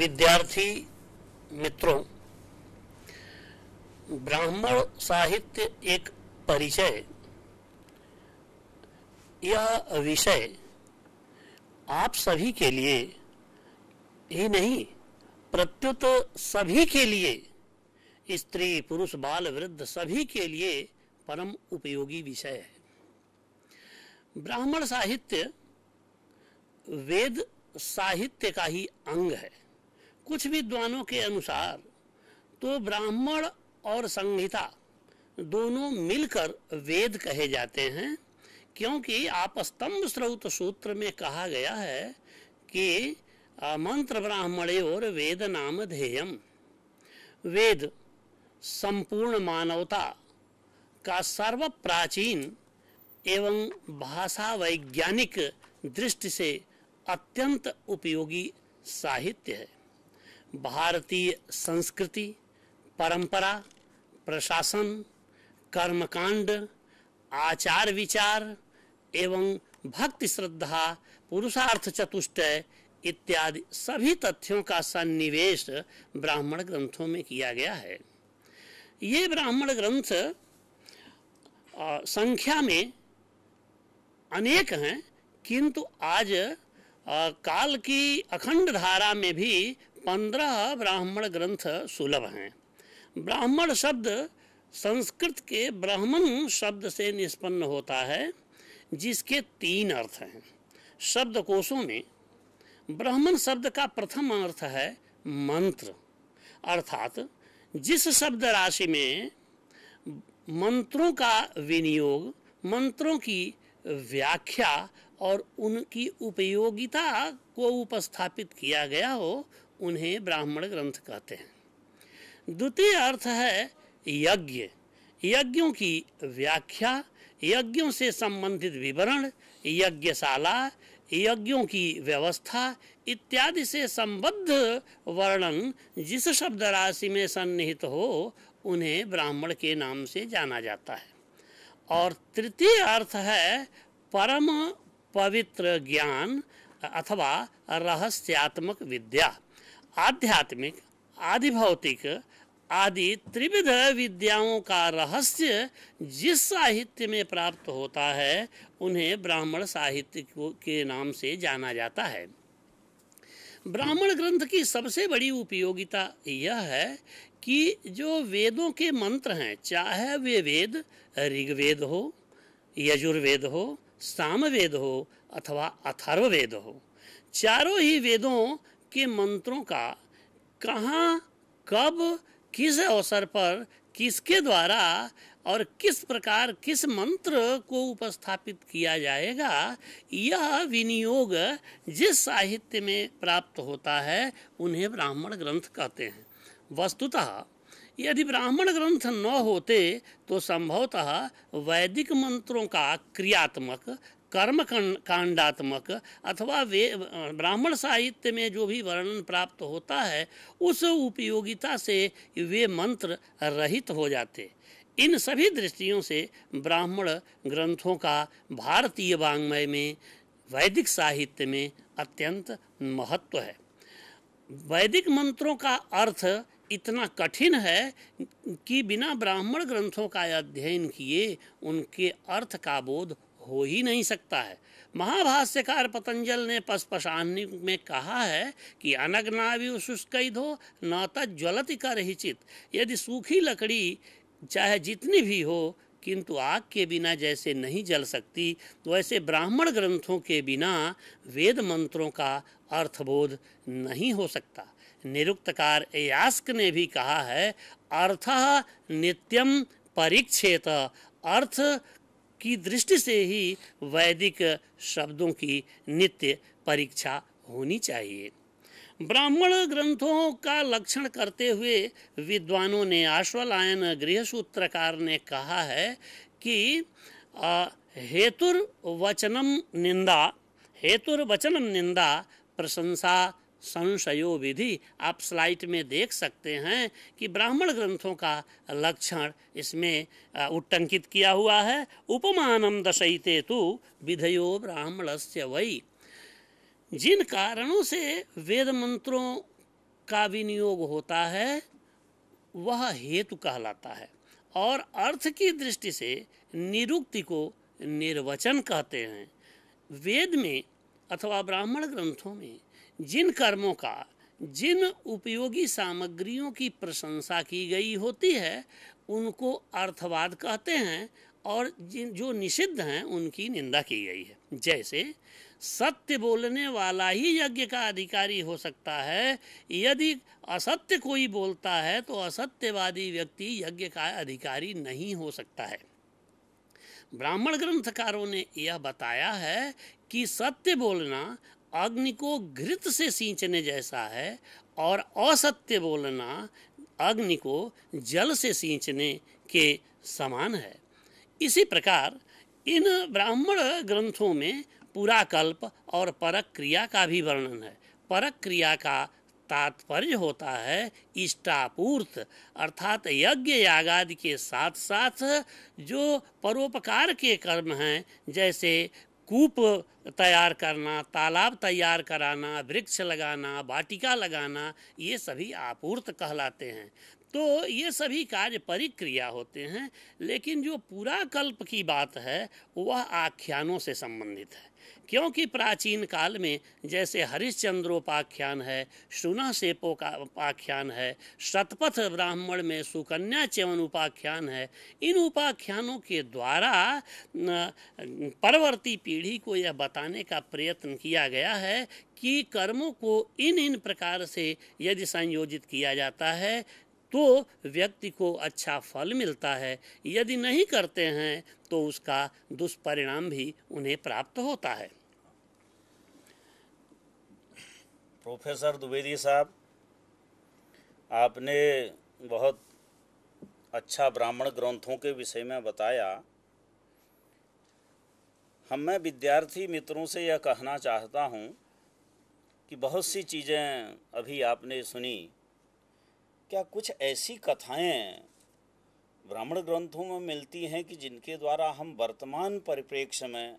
विद्यार्थी मित्रों ब्राह्मण साहित्य एक परिचय यह विषय आप सभी के लिए ही नहीं प्रत्युत सभी के लिए स्त्री पुरुष बाल वृद्ध सभी के लिए परम उपयोगी विषय है ब्राह्मण साहित्य वेद साहित्य का ही अंग है कुछ विद्वानों के अनुसार तो ब्राह्मण और संहिता दोनों मिलकर वेद कहे जाते हैं क्योंकि आपस्तंभ स्रोत सूत्र में कहा गया है कि मंत्र ब्राह्मणे और वेद नाम ध्येयम वेद संपूर्ण मानवता का सर्व प्राचीन एवं भाषा वैज्ञानिक दृष्टि से अत्यंत उपयोगी साहित्य है भारतीय संस्कृति परंपरा प्रशासन कर्मकांड आचार विचार एवं भक्ति श्रद्धा पुरुषार्थ चतुष्टय इत्यादि सभी तथ्यों का सन्निवेश ब्राह्मण ग्रंथों में किया गया है ये ब्राह्मण ग्रंथ संख्या में अनेक हैं किंतु आज आ, काल की अखंड धारा में भी पंद्रह ब्राह्मण ग्रंथ सुलभ हैं ब्राह्मण शब्द संस्कृत के ब्राह्मण शब्द से निष्पन्न होता है जिसके तीन अर्थ हैं शब्दकोशों में ब्राह्मण शब्द का प्रथम अर्थ है मंत्र अर्थात जिस शब्द राशि में मंत्रों का विनियोग मंत्रों की व्याख्या और उनकी उपयोगिता को उपस्थापित किया गया हो उन्हें ब्राह्मण ग्रंथ कहते हैं द्वितीय अर्थ है यज्ञ यज्ञों की व्याख्या यज्ञों से संबंधित विवरण यज्ञशाला यज्ञों की व्यवस्था इत्यादि से संबद्ध वर्णन जिस शब्द राशि में सन्निहित हो उन्हें ब्राह्मण के नाम से जाना जाता है और तृतीय अर्थ है परम पवित्र ज्ञान अथवा रहस्यात्मक विद्या आध्यात्मिक आदि भौतिक आदि त्रिविध विद्याओं का रहस्य जिस साहित्य में प्राप्त होता है उन्हें ब्राह्मण साहित्य के नाम से जाना जाता है ब्राह्मण ग्रंथ की सबसे बड़ी उपयोगिता यह है कि जो वेदों के मंत्र हैं चाहे वे वेद ऋग्वेद हो यजुर्वेद हो सामवेद हो अथवा अथर्ववेद हो चारों ही वेदों के मंत्रों का कहाँ कब किस अवसर पर किसके द्वारा और किस प्रकार किस मंत्र को उपस्थापित किया जाएगा यह विनियोग जिस साहित्य में प्राप्त होता है उन्हें ब्राह्मण ग्रंथ कहते हैं वस्तुतः यदि ब्राह्मण ग्रंथ न होते तो संभवतः वैदिक मंत्रों का क्रियात्मक कर्म कांडात्मक अथवा वे ब्राह्मण साहित्य में जो भी वर्णन प्राप्त होता है उस उपयोगिता से वे मंत्र रहित हो जाते इन सभी दृष्टियों से ब्राह्मण ग्रंथों का भारतीय वाङ्मय में वैदिक साहित्य में अत्यंत महत्व है वैदिक मंत्रों का अर्थ इतना कठिन है कि बिना ब्राह्मण ग्रंथों का अध्ययन किए उनके अर्थ का बोध हो ही नहीं सकता है महाभाष्यकार पतंजल ने पशपशानी में कहा है कि अनग भी शुष्कित हो न त्वलत कर हिचित यदि सूखी लकड़ी चाहे जितनी भी हो किंतु आग के बिना जैसे नहीं जल सकती वैसे ब्राह्मण ग्रंथों के बिना वेद मंत्रों का अर्थबोध नहीं हो सकता निरुक्तकार एयास्क ने भी कहा है अर्थ नित्यम परीक्षेत अर्थ की दृष्टि से ही वैदिक शब्दों की नित्य परीक्षा होनी चाहिए ब्राह्मण ग्रंथों का लक्षण करते हुए विद्वानों ने आश्वलायन गृह सूत्रकार ने कहा है कि हेतुर्वचनम निंदा हेतुर्वचनम निंदा प्रशंसा संशयो विधि आप स्लाइड में देख सकते हैं कि ब्राह्मण ग्रंथों का लक्षण इसमें उट्टंकित किया हुआ है उपमानम दशयते तो विधयो ब्राह्मण से वही जिन कारणों से वेद मंत्रों का विनियोग होता है वह हेतु कहलाता है और अर्थ की दृष्टि से निरुक्ति को निर्वचन कहते हैं वेद में अथवा ब्राह्मण ग्रंथों में जिन कर्मों का जिन उपयोगी सामग्रियों की प्रशंसा की गई होती है उनको अर्थवाद कहते हैं और जिन जो निषिद्ध हैं उनकी निंदा की गई है जैसे सत्य बोलने वाला ही यज्ञ का अधिकारी हो सकता है यदि असत्य कोई बोलता है तो असत्यवादी व्यक्ति यज्ञ का अधिकारी नहीं हो सकता है ब्राह्मण ग्रंथकारों ने यह बताया है कि सत्य बोलना अग्नि को घृत से सींचने जैसा है और असत्य बोलना अग्नि को जल से सींचने के समान है इसी प्रकार इन ब्राह्मण ग्रंथों में पुराकल्प और परक क्रिया का भी वर्णन है परक क्रिया का तात्पर्य होता है इष्टापूर्त अर्थात यज्ञ यागादि के साथ साथ जो परोपकार के कर्म हैं जैसे कूप तैयार करना तालाब तैयार कराना वृक्ष लगाना वाटिका लगाना ये सभी आपूर्त कहलाते हैं तो ये सभी कार्य परिक्रिया होते हैं लेकिन जो पूरा कल्प की बात है वह आख्यानों से संबंधित है क्योंकि प्राचीन काल में जैसे हरिश्चंद्रोपाख्यान है सुना सेपोपाख्यान है शतपथ ब्राह्मण में सुकन्या चवन उपाख्यान है इन उपाख्यानों के द्वारा परवर्ती पीढ़ी को यह बताने का प्रयत्न किया गया है कि कर्मों को इन इन प्रकार से यदि संयोजित किया जाता है तो व्यक्ति को अच्छा फल मिलता है यदि नहीं करते हैं तो उसका दुष्परिणाम भी उन्हें प्राप्त होता है प्रोफेसर द्विवेदी साहब आपने बहुत अच्छा ब्राह्मण ग्रंथों के विषय में बताया हम मैं विद्यार्थी मित्रों से यह कहना चाहता हूँ कि बहुत सी चीज़ें अभी आपने सुनी क्या कुछ ऐसी कथाएं ब्राह्मण ग्रंथों में मिलती हैं कि जिनके द्वारा हम वर्तमान परिप्रेक्ष्य में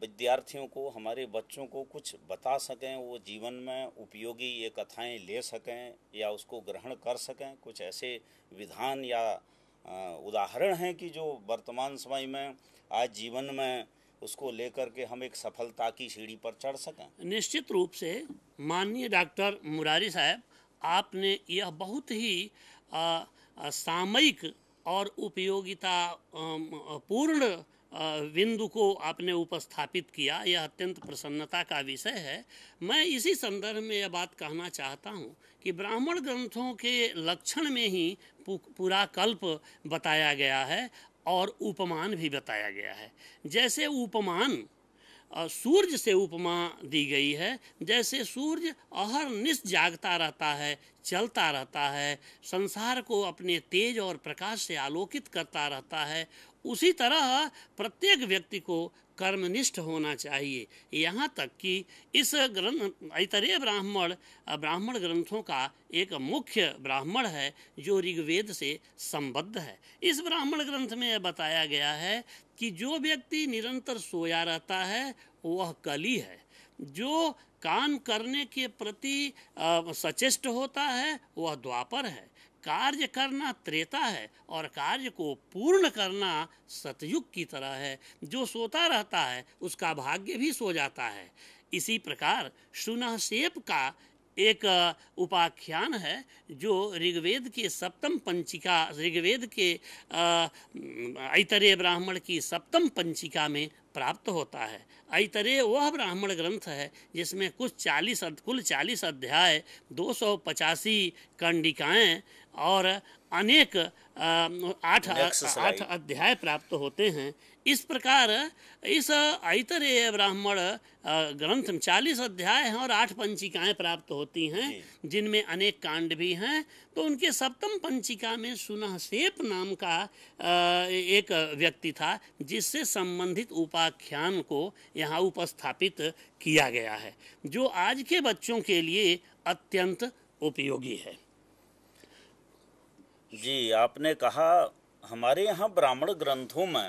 विद्यार्थियों को हमारे बच्चों को कुछ बता सकें वो जीवन में उपयोगी ये कथाएं ले सकें या उसको ग्रहण कर सकें कुछ ऐसे विधान या उदाहरण हैं कि जो वर्तमान समय में आज जीवन में उसको लेकर के हम एक सफलता की सीढ़ी पर चढ़ सकें निश्चित रूप से माननीय डॉक्टर मुरारी साहब आपने यह बहुत ही सामयिक और उपयोगिता पूर्ण बिंदु को आपने उपस्थापित किया यह अत्यंत प्रसन्नता का विषय है मैं इसी संदर्भ में यह बात कहना चाहता हूँ कि ब्राह्मण ग्रंथों के लक्षण में ही पूरा कल्प बताया गया है और उपमान भी बताया गया है जैसे उपमान सूर्य से उपमा दी गई है जैसे सूर्य अहर निश जागता रहता है चलता रहता है संसार को अपने तेज और प्रकाश से आलोकित करता रहता है उसी तरह प्रत्येक व्यक्ति को कर्मनिष्ठ होना चाहिए यहाँ तक कि इस ग्रंथ इतरे ब्राह्मण ब्राह्मण ग्रंथों का एक मुख्य ब्राह्मण है जो ऋग्वेद से संबद्ध है इस ब्राह्मण ग्रंथ में यह बताया गया है कि जो व्यक्ति निरंतर सोया रहता है वह कली है जो काम करने के प्रति सचेष्ट होता है वह द्वापर है कार्य करना त्रेता है और कार्य को पूर्ण करना सतयुग की तरह है जो सोता रहता है उसका भाग्य भी सो जाता है इसी प्रकार सुनहसेप का एक उपाख्यान है जो ऋग्वेद के सप्तम पंचिका ऋग्वेद के ऐतरे ब्राह्मण की सप्तम पंचिका में प्राप्त होता है ऐतरे वह ब्राह्मण ग्रंथ है जिसमें कुछ चालीस कुल चालीस अध्याय दो सौ पचासी कंडिकाएँ और अनेक आठ आठ अध्याय प्राप्त होते हैं इस प्रकार इस ऐतरेय ब्राह्मण ग्रंथ में चालीस अध्याय हैं और आठ पंचिकाएं प्राप्त होती हैं जिनमें अनेक कांड भी हैं तो उनके सप्तम पंचिका में सुनह सेप नाम का एक व्यक्ति था जिससे संबंधित उपाख्यान को यहाँ उपस्थापित किया गया है जो आज के बच्चों के लिए अत्यंत उपयोगी है जी आपने कहा हमारे यहाँ ब्राह्मण ग्रंथों में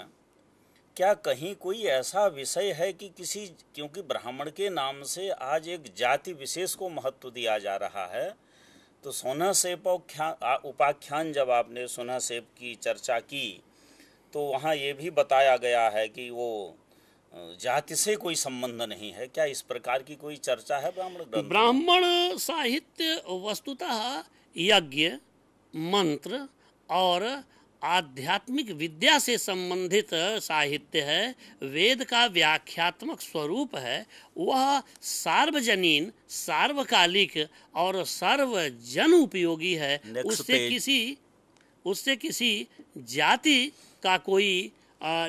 क्या कहीं कोई ऐसा विषय है कि किसी क्योंकि ब्राह्मण के नाम से आज एक जाति विशेष को महत्व दिया जा रहा है तो सोना सेप उपाख्यान जब आपने सोना सेप की चर्चा की तो वहाँ ये भी बताया गया है कि वो जाति से कोई संबंध नहीं है क्या इस प्रकार की कोई चर्चा है ब्राह्मण ब्राह्मण साहित्य वस्तुतः यज्ञ मंत्र और आध्यात्मिक विद्या से संबंधित साहित्य है वेद का व्याख्यात्मक स्वरूप है वह सार्वजनीन सार्वकालिक और सर्वजन उपयोगी है उससे किसी उससे किसी जाति का कोई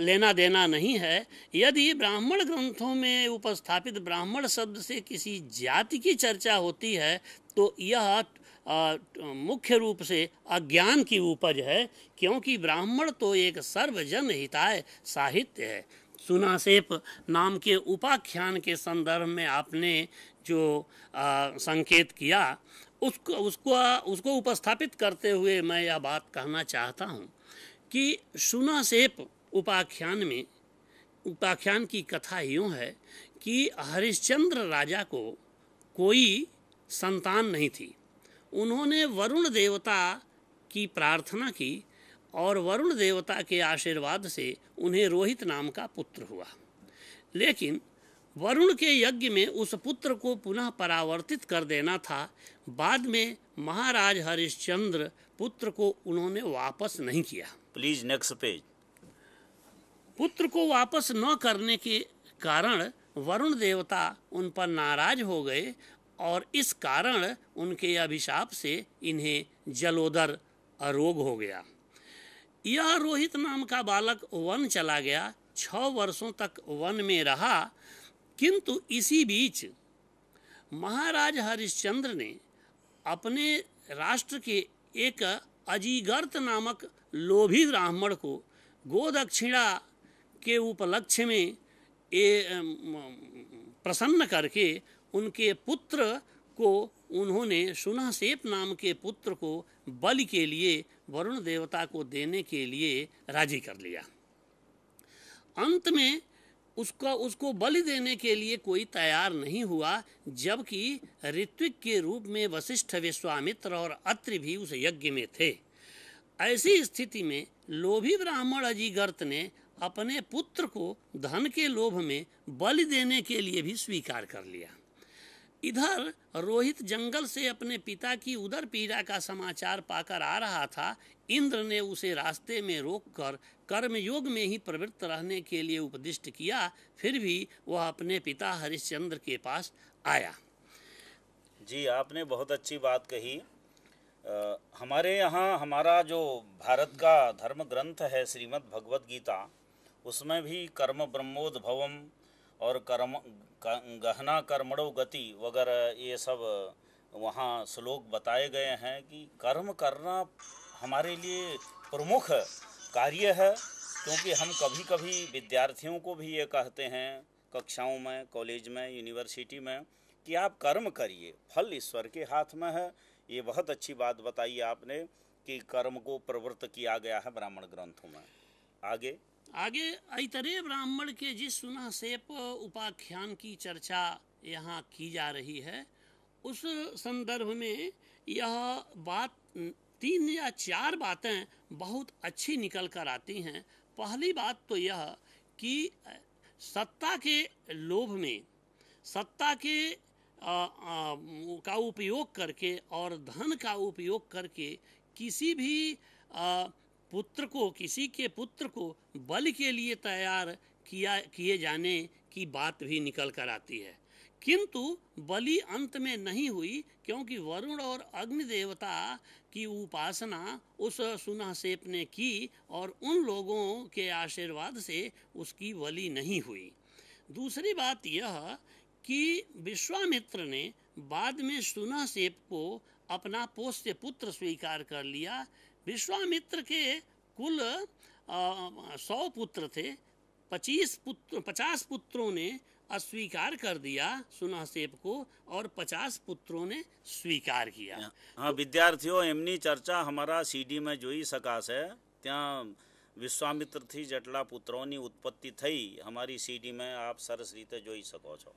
लेना देना नहीं है यदि ब्राह्मण ग्रंथों में उपस्थापित ब्राह्मण शब्द से किसी जाति की चर्चा होती है तो यह मुख्य रूप से अज्ञान की उपज है क्योंकि ब्राह्मण तो एक सर्वजन हिताय साहित्य है सुनासेप नाम के उपाख्यान के संदर्भ में आपने जो आ, संकेत किया उसको उसको उसको उपस्थापित करते हुए मैं यह बात कहना चाहता हूँ कि सुनासेप उपाख्यान में उपाख्यान की कथा यूँ है कि हरिश्चंद्र राजा को कोई संतान नहीं थी उन्होंने वरुण देवता की प्रार्थना की और वरुण देवता के आशीर्वाद से उन्हें रोहित नाम का पुत्र हुआ लेकिन वरुण के यज्ञ में उस पुत्र को पुनः परावर्तित कर देना था बाद में महाराज हरिश्चंद्र पुत्र को उन्होंने वापस नहीं किया प्लीज नेक्स्ट पेज पुत्र को वापस न करने के कारण वरुण देवता उन पर नाराज हो गए और इस कारण उनके अभिशाप से इन्हें जलोदर रोग हो गया यह रोहित नाम का बालक वन चला गया छः वर्षों तक वन में रहा किंतु इसी बीच महाराज हरिश्चंद्र ने अपने राष्ट्र के एक अजीगर्त नामक लोभी ब्राह्मण को गोदक्षिणा के उपलक्ष्य में ए, प्रसन्न करके उनके पुत्र को उन्होंने सुनासेप नाम के पुत्र को बलि के लिए वरुण देवता को देने के लिए राजी कर लिया अंत में उसका उसको बलि देने के लिए कोई तैयार नहीं हुआ जबकि ऋत्विक के रूप में वशिष्ठ विश्वामित्र और अत्रि भी उस यज्ञ में थे ऐसी स्थिति में लोभी ब्राह्मण अजीगर्त ने अपने पुत्र को धन के लोभ में बलि देने के लिए भी स्वीकार कर लिया इधर रोहित जंगल से अपने पिता की उदर पीड़ा का समाचार पाकर आ रहा था इंद्र ने उसे रास्ते में रोककर कर्मयोग में ही प्रवृत्त रहने के लिए उपदिष्ट किया फिर भी वह अपने पिता हरिश्चंद्र के पास आया जी आपने बहुत अच्छी बात कही आ, हमारे यहाँ हमारा जो भारत का धर्म ग्रंथ है श्रीमद् भगवद गीता उसमें भी कर्म ब्रह्मोद्भवम और कर्म गहना कर्मणो गति वगैरह ये सब वहाँ श्लोक बताए गए हैं कि कर्म करना हमारे लिए प्रमुख कार्य है क्योंकि हम कभी कभी विद्यार्थियों को भी ये कहते हैं कक्षाओं में कॉलेज में यूनिवर्सिटी में कि आप कर्म करिए फल ईश्वर के हाथ में है ये बहुत अच्छी बात बताई आपने कि कर्म को प्रवृत्त किया गया है ब्राह्मण ग्रंथों में आगे आगे ऐतरे ब्राह्मण के जिस सुना सेप उपाख्यान की चर्चा यहाँ की जा रही है उस संदर्भ में यह बात तीन या चार बातें बहुत अच्छी निकल कर आती हैं पहली बात तो यह कि सत्ता के लोभ में सत्ता के आ, आ, का उपयोग करके और धन का उपयोग करके किसी भी आ, पुत्र को किसी के पुत्र को बल के लिए तैयार किया किए जाने की बात भी निकल कर आती है किंतु बलि अंत में नहीं हुई क्योंकि वरुण और अग्नि देवता की उपासना उस सुना सेप ने की और उन लोगों के आशीर्वाद से उसकी बलि नहीं हुई दूसरी बात यह कि विश्वामित्र ने बाद में सुना सेप को अपना पोष्य पुत्र स्वीकार कर लिया विश्वामित्र के कुल सौ पुत्र थे पचीस पुत्र पचास पुत्रों ने अस्वीकार कर दिया सुनासेप को और पचास पुत्रों ने स्वीकार किया हाँ विद्यार्थियों એમની ચર્ચા त्या विश्वामित्र थी जटला पुत्रों की उत्पत्ति थी हमारी सीडी में आप सरस रीते जो ही सको छो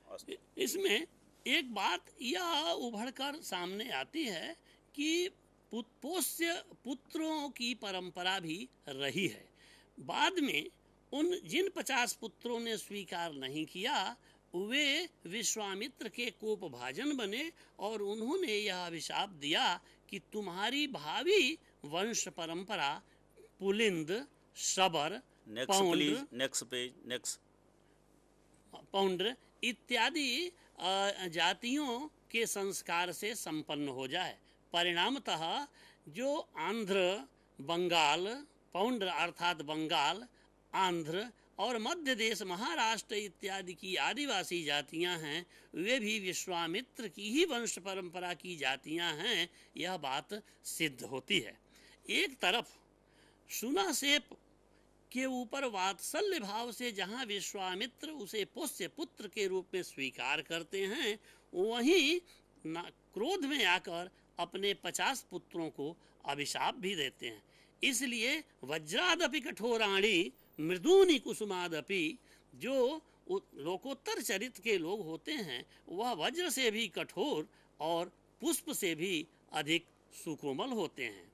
इसमें एक बात यह उभर कर सामने आती है कि पोष्य पुत्रों की परंपरा भी रही है बाद में उन जिन पचास पुत्रों ने स्वीकार नहीं किया वे विश्वामित्र के कोपभाजन बने और उन्होंने यह अभिशाप दिया कि तुम्हारी भावी वंश परंपरा पुलिंद शबर पौंड्र इत्यादि जातियों के संस्कार से संपन्न हो जाए परिणामतः जो आंध्र बंगाल पौंड अर्थात बंगाल आंध्र और मध्य देश महाराष्ट्र इत्यादि की आदिवासी जातियां हैं वे भी विश्वामित्र की ही वंश परंपरा की जातियां हैं यह बात सिद्ध होती है एक तरफ सुनासेप के ऊपर वात्सल्य भाव से जहाँ विश्वामित्र उसे पोष्य पुत्र के रूप में स्वीकार करते हैं वहीं क्रोध में आकर अपने पचास पुत्रों को अभिशाप भी देते हैं इसलिए वज्रादपि कठोराणी मृदूनी कुसुमादपि जो लोकोत्तर चरित्र के लोग होते हैं वह वज्र से भी कठोर और पुष्प से भी अधिक सुकोमल होते हैं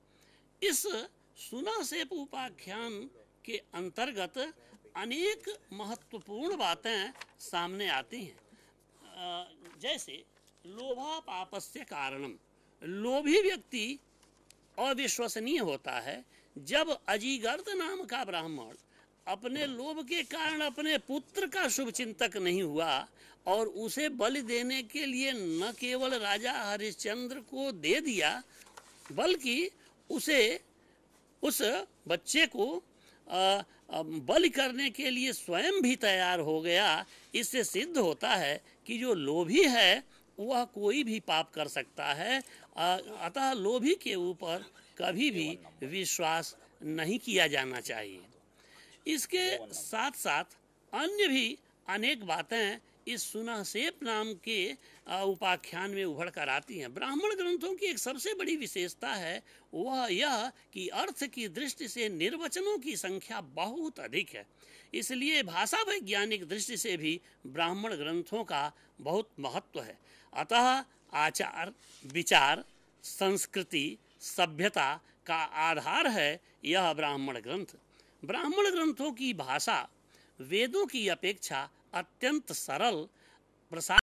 इस सुना से उपाख्यान के अंतर्गत अनेक महत्वपूर्ण बातें सामने आती हैं जैसे लोभा पापस्य कारणम लोभी व्यक्ति अविश्वसनीय होता है जब अजीगर्द नाम का ब्राह्मण अपने लोभ के कारण अपने पुत्र का शुभ चिंतक नहीं हुआ और उसे बलि देने के लिए न केवल राजा हरिश्चंद्र को दे दिया बल्कि उसे उस बच्चे को बलि करने के लिए स्वयं भी तैयार हो गया इससे सिद्ध होता है कि जो लोभी है वह कोई भी पाप कर सकता है अतः लोभी के ऊपर कभी भी विश्वास नहीं किया जाना चाहिए इसके साथ साथ अन्य भी अनेक बातें इस सुनासेप नाम के उपाख्यान में उभर कर आती हैं ब्राह्मण ग्रंथों की एक सबसे बड़ी विशेषता है वह यह कि अर्थ की दृष्टि से निर्वचनों की संख्या बहुत अधिक है इसलिए भाषा वैज्ञानिक दृष्टि से भी ब्राह्मण ग्रंथों का बहुत महत्व है अतः आचार विचार संस्कृति सभ्यता का आधार है यह ब्राह्मण ग्रंथ ब्राह्मण ग्रंथों की भाषा वेदों की अपेक्षा अत्यंत सरल प्रसार